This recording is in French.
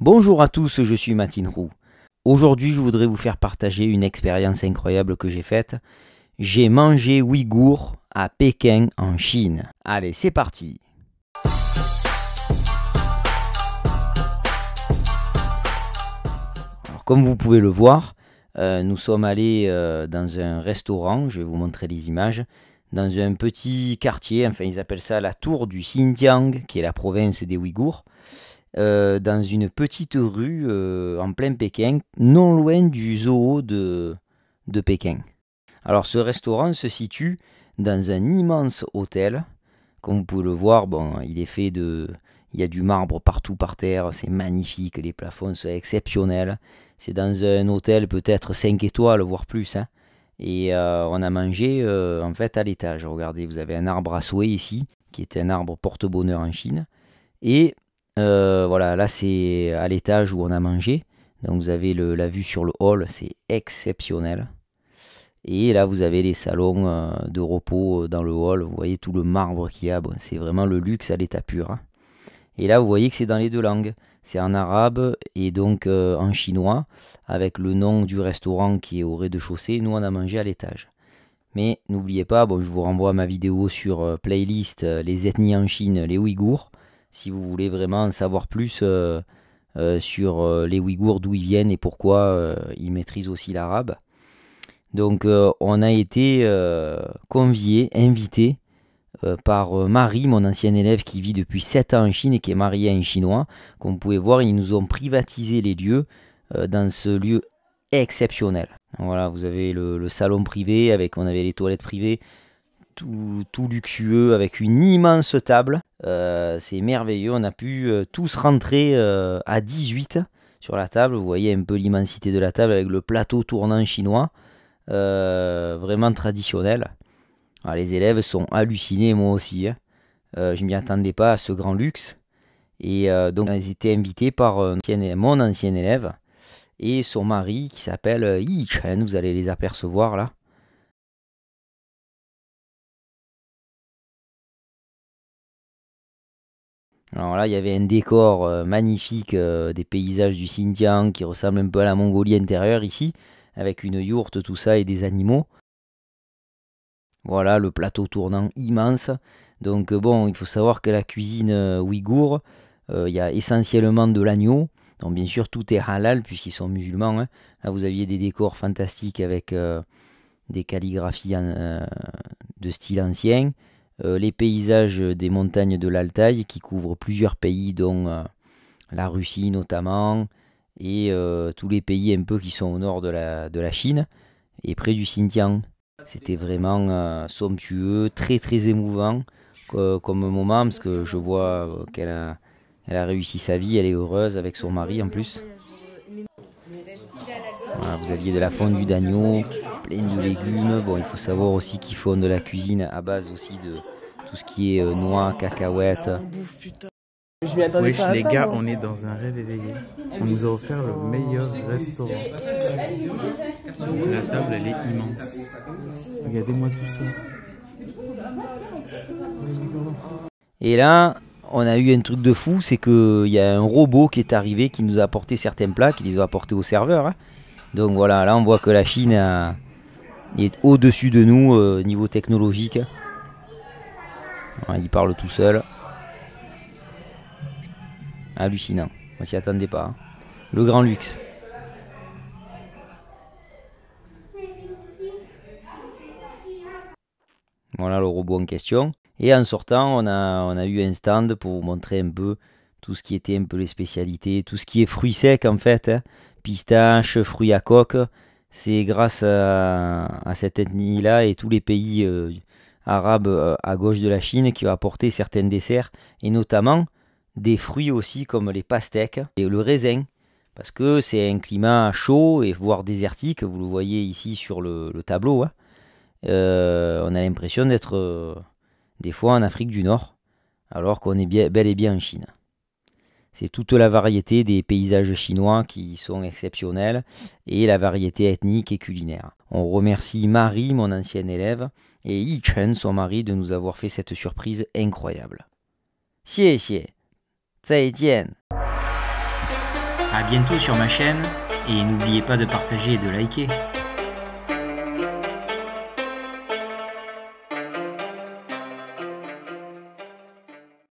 Bonjour à tous, je suis Matinrou. Rou. Aujourd'hui, je voudrais vous faire partager une expérience incroyable que j'ai faite. J'ai mangé ouïghour à Pékin en Chine. Allez, c'est parti. Alors, comme vous pouvez le voir, euh, nous sommes allés euh, dans un restaurant, je vais vous montrer les images, dans un petit quartier, enfin ils appellent ça la tour du Xinjiang, qui est la province des Ouïghours, euh, dans une petite rue euh, en plein Pékin, non loin du zoo de, Pékin. Alors ce restaurant se situe dans un immense hôtel. Comme vous pouvez le voir, bon, il est fait de... Il y a du marbre partout par terre, c'est magnifique, les plafonds sont exceptionnels. C'est dans un hôtel peut-être 5 étoiles, voire plus. Hein. Et euh, on a mangé euh, en fait à l'étage. Regardez, vous avez un arbre à souhait ici, qui était un arbre porte-bonheur en Chine. Et euh, voilà, là c'est à l'étage où on a mangé. Donc vous avez la vue sur le hall, c'est exceptionnel. Et là vous avez les salons de repos dans le hall. Vous voyez tout le marbre qu'il y a. Bon, c'est vraiment le luxe à l'état pur. Hein. Et là vous voyez que c'est dans les deux langues c'est en arabe et donc euh, en chinois, avec le nom du restaurant qui est au rez-de-chaussée. Nous, on a mangé à l'étage. Mais n'oubliez pas, bon, je vous renvoie à ma vidéo sur euh, playlist euh, Les ethnies en Chine, les Ouïghours, si vous voulez vraiment en savoir plus sur les Ouïghours, d'où ils viennent et pourquoi ils maîtrisent aussi l'arabe. Donc on a été conviés, invités euh, par euh, Marie, mon ancienne élève qui vit depuis 7 ans en Chine et qui est mariée à un Chinois. qu'on pouvait voir, ils nous ont privatisé les lieux euh, dans ce lieu exceptionnel. Voilà, vous avez le, salon privé, avec, on avait les toilettes privées, tout, tout, luxueux avec une immense table. c'est merveilleux, on a pu tous rentrer à 18 sur la table. Vous voyez un peu l'immensité de la table avec le plateau tournant chinois, vraiment traditionnel. Ah, les élèves sont hallucinés, moi aussi. Hein. Euh, je ne m'y attendais pas à ce grand luxe. Et euh, donc, ils étaient invités par euh, mon ancien élève et son mari qui s'appelle Yi Chen. Vous allez les apercevoir là. Alors là, il y avait un décor magnifique des paysages du Xinjiang qui ressemble un peu à la Mongolie intérieure ici, avec une yourte, tout ça, et des animaux. Voilà, le plateau tournant immense. Donc euh, bon, il faut savoir que la cuisine euh, ouïghour, euh, il y a essentiellement de l'agneau. Donc bien sûr, tout est halal puisqu'ils sont musulmans. Hein. Là, vous aviez des décors fantastiques avec des calligraphies de style ancien. les paysages des montagnes de l'Altaï qui couvrent plusieurs pays dont la Russie notamment et tous les pays un peu qui sont au nord de la, de la Chine et près du Xinjiang. C'était vraiment euh, somptueux, très très émouvant comme moment, parce que je vois euh, qu'elle a, a réussi sa vie, elle est heureuse avec son mari en plus. vous aviez de la fondue d'agneau, pleine de légumes. Bon, il faut savoir aussi qu'ils font de la cuisine à base aussi de tout ce qui est euh, noix, cacahuètes. Wesh, les gars, on est dans un rêve éveillé. On nous a offert le meilleur restaurant. La table, elle est immense. Regardez-moi tout ça. Et là, on a eu un truc de fou, c'est qu'il y a un robot qui est arrivé, qui nous a apporté certains plats, qui les a apportés au serveur. Hein. Donc voilà, là on voit que la Chine euh, est au-dessus de nous, au euh, niveau technologique. Hein. il parle tout seul. Hallucinant. On s'y attendait pas. Hein. Le grand luxe. Voilà le robot en question. Et en sortant, on a, on a eu un stand pour vous montrer un peu tout ce qui était un peu les spécialités, tout ce qui est fruits secs en fait, hein. pistache, fruits à coque. C'est grâce à, cette ethnie-là et tous les pays euh, arabes euh, à gauche de la Chine qui ont apporté certains desserts, et notamment des fruits aussi comme les pastèques et le raisin, parce que c'est un climat chaud et voire désertique, vous le voyez ici sur le, tableau. Hein. Euh, on a l'impression d'être euh, des fois en Afrique du Nord, alors qu'on est bel et bien en Chine. C'est toute la variété des paysages chinois qui sont exceptionnels et la variété ethnique et culinaire. On remercie Marie, mon ancienne élève, et Yi Chen, son mari, de nous avoir fait cette surprise incroyable. Xie xie. À bientôt sur ma chaîne et n'oubliez pas de partager et de liker.